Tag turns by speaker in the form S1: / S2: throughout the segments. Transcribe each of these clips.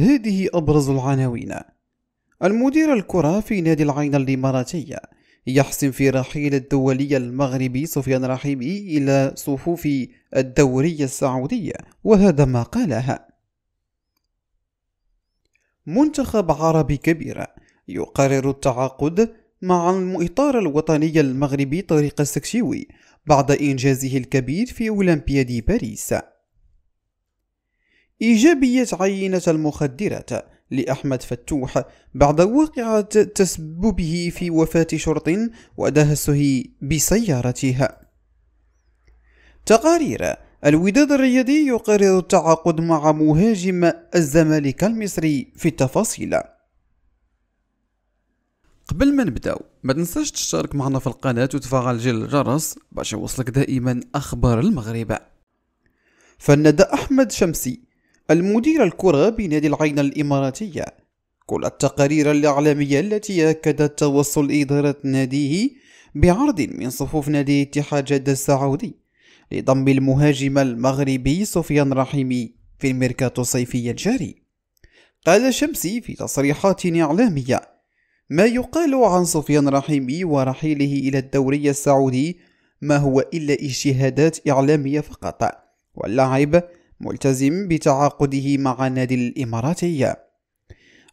S1: هذه أبرز العناوين المدير الكرة في نادي العين الإماراتية يحسم في رحيل الدولي المغربي سفيان رحيمي إلى صفوف الدوري السعودي وهذا ما قالها منتخب عربي كبير يقرر التعاقد مع المؤطار الوطني المغربي طارق السكشيوي بعد إنجازه الكبير في أولمبياد باريس إيجابية عينة المخدرات لأحمد فتوح بعد واقعة تسببه في وفاة شرط ودهسه بسيارتها تقارير الوداد الرياضي يقرر التعاقد مع مهاجم الزمالك المصري في التفاصيل قبل ما نبداو ما تنساش تشترك معنا في القناة وتفعل جل الجرس باش يوصلك دائما أخبار المغرب فالندى أحمد شمسي المدير الكرة بنادي العين الإماراتية كل التقارير الإعلامية التي أكدت توصل إدارة ناديه بعرض من صفوف نادي اتحاد جدة السعودي لضم المهاجم المغربي سفيان رحيمي في الميركاتو الصيفي الجاري قال شمسي في تصريحات إعلامية ما يقال عن سفيان رحيمي ورحيله إلى الدوري السعودي ما هو إلا اجتهادات إعلامية فقط واللاعب ملتزم بتعاقده مع نادي الإماراتية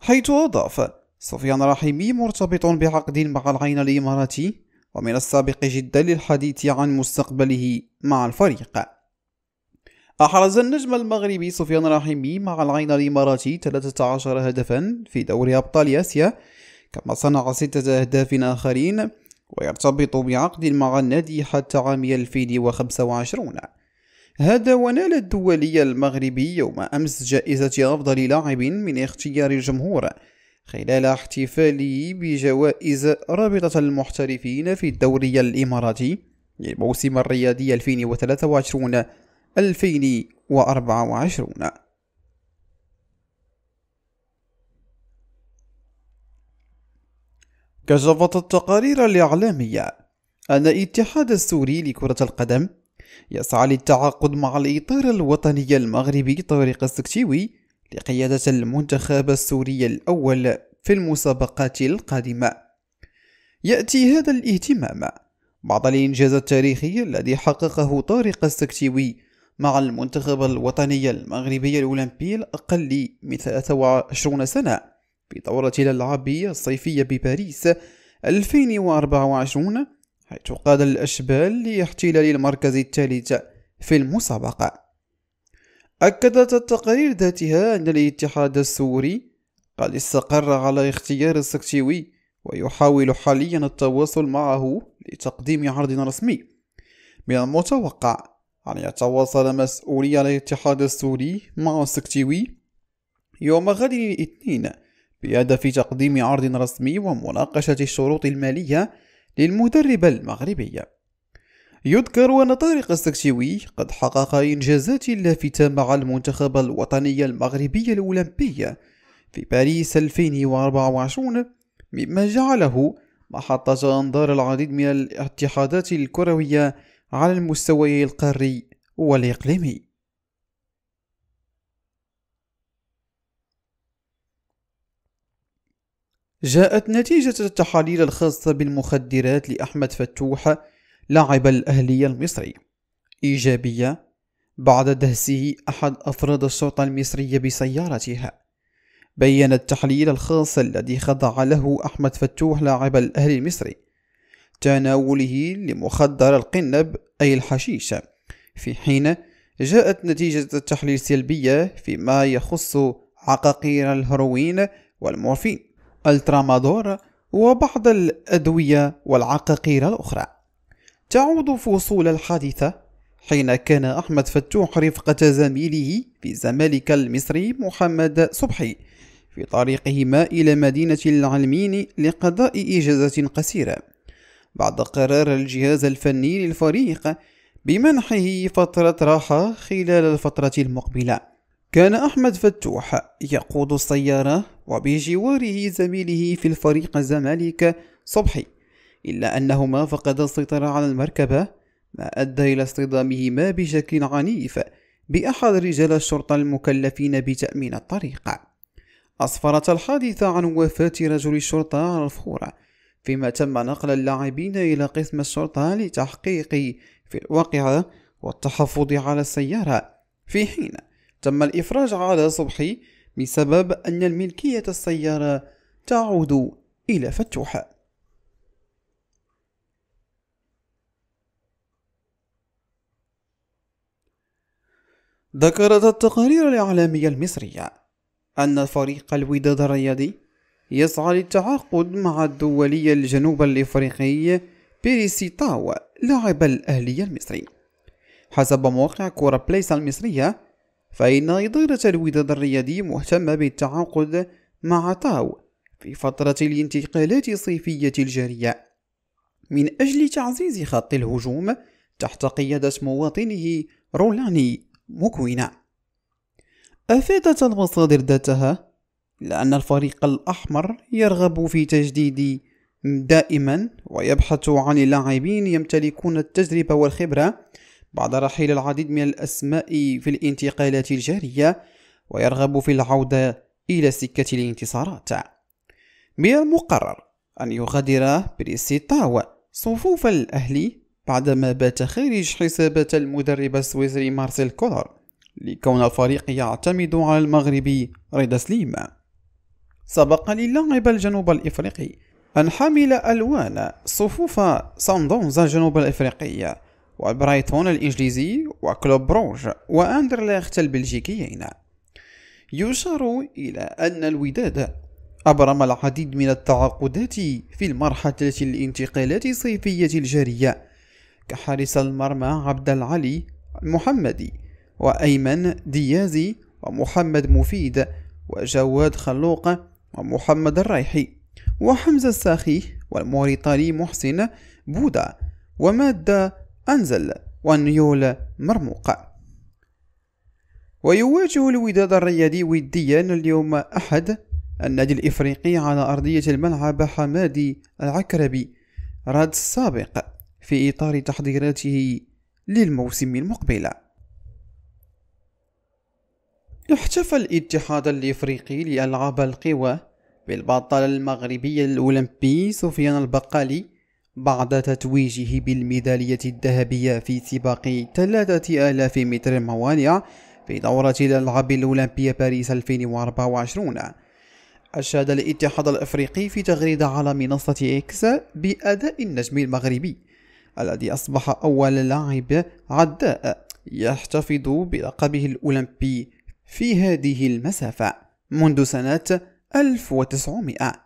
S1: حيث أضاف سفيان رحيمي مرتبط بعقد مع العين الإماراتي ومن السابق جدا للحديث عن مستقبله مع الفريق أحرز النجم المغربي سفيان رحيمي مع العين الإماراتي 13 هدفا في دوري أبطال آسيا كما صنع ستة أهداف آخرين ويرتبط بعقد مع النادي حتى عام 2025 هذا ونال الدولي المغربي يوم أمس جائزة أفضل لاعب من اختيار الجمهور خلال احتفاله بجوائز رابطة المحترفين في الدوري الإماراتي للموسم الرياضي 2023 2024 كشفت التقارير الإعلامية أن الاتحاد السوري لكرة القدم يسعى للتعاقد مع الإطار الوطني المغربي طارق السكتيوي لقيادة المنتخب السوري الأول في المسابقات القادمة يأتي هذا الاهتمام بعد الإنجاز التاريخي الذي حققه طارق السكتيوي مع المنتخب الوطني المغربي الأولمبي الأقل من 23 سنة في دورة الألعاب الصيفية بباريس 2024 حيث قاد الأشبال لاحتلال المركز الثالث في المسابقة أكدت التقارير ذاتها أن الاتحاد السوري قد استقر على اختيار السكتيوي ويحاول حاليا التواصل معه لتقديم عرض رسمي من المتوقع أن يتواصل مسؤولي الاتحاد السوري مع السكتيوي يوم غد الاثنين بهدف تقديم عرض رسمي ومناقشة الشروط المالية للمدرب المغربي يذكر أن طارق السكشوي قد حقق إنجازات لافتة مع المنتخب الوطني المغربي الأولمبي في باريس 2024 مما جعله محطة أنظار العديد من الاتحادات الكروية على المستوى القاري والإقليمي جاءت نتيجة التحاليل الخاصة بالمخدرات لأحمد فتوح لاعب الأهلي المصري إيجابية بعد دهسه أحد أفراد الشرطة المصرية بسيارتها بين التحليل الخاص الذي خضع له أحمد فتوح لاعب الأهلي المصري تناوله لمخدر القنب أي الحشيش في حين جاءت نتيجة التحليل سلبية فيما يخص عقاقير الهروين والمورفين الترامادور وبعض الأدوية والعقاقير الأخرى تعود فصول الحادثة حين كان أحمد فتوح رفقة زميله في الزمالك المصري محمد صبحي في طريقهما إلى مدينة العلمين لقضاء إجازة قصيرة بعد قرار الجهاز الفني للفريق بمنحه فترة راحة خلال الفترة المقبلة كان أحمد فتوح يقود السيارة وبجواره زميله في الفريق الزمالك صبحي إلا أنهما فقدا السيطرة على المركبة ما أدى إلى اصطدامهما بشكل عنيف بأحد رجال الشرطة المكلفين بتأمين الطريق أسفرت الحادثة عن وفاة رجل الشرطة على الفور فيما تم نقل اللاعبين إلى قسم الشرطة لتحقيق في الواقعة والتحفظ على السيارة في حين تم الإفراج على صبحي بسبب أن الملكية السيارة تعود إلى فتوحة ذكرت التقارير الإعلامية المصرية أن فريق الوداد الرياضي يسعى للتعاقد مع الدولي الجنوب الإفريقي بيريسي تاو لاعب الأهلي المصري حسب موقع كورة بليس المصرية فإن إدارة الوداد الرياضي مهتمة بالتعاقد مع طاو في فترة الانتقالات الصيفية الجارية من أجل تعزيز خط الهجوم تحت قيادة مواطنه رولاني مكوينة أفادت المصادر ذاتها لأن الفريق الأحمر يرغب في تجديد دائما ويبحث عن لاعبين يمتلكون التجربة والخبرة بعد رحيل العديد من الأسماء في الانتقالات الجارية ويرغب في العودة إلى سكة الانتصارات من المقرر أن يغادر بريسيتاو صفوف الأهلي بعدما بات خارج حسابات المدرب السويسري مارسيل كولر لكون الفريق يعتمد على المغربي رضا سليم سبق للاعب الجنوب الإفريقي أن حمل ألوان صفوف ساندونزا الجنوب الإفريقي وبرايتون الإنجليزي وكلوب بروج وأندرليخت البلجيكيين يشار إلى أن الوداد أبرم العديد من التعاقدات في المرحلة الانتقالات الصيفية الجارية كحارس المرمى عبد العلي المحمدي وأيمن ديازي ومحمد مفيد وجواد خلوق ومحمد الريحي وحمزة الساخي والموريتاني محسن بودا ومادة أنزل والنيول مرموقة ويواجه الوداد الرياضي وديا اليوم أحد النادي الإفريقي على أرضية الملعب حمادي العكربي راد السابق في إطار تحضيراته للموسم المقبل احتفل الاتحاد الإفريقي لألعاب القوى بالبطل المغربي الأولمبي سفيان البقالي بعد تتويجه بالميدالية الذهبية في سباق 3000 متر موانع في دورة الألعاب الأولمبية باريس 2024 أشاد الاتحاد الأفريقي في تغريدة على منصة إكس بأداء النجم المغربي الذي أصبح أول لاعب عداء يحتفظ بلقبه الأولمبي في هذه المسافة منذ سنة 1900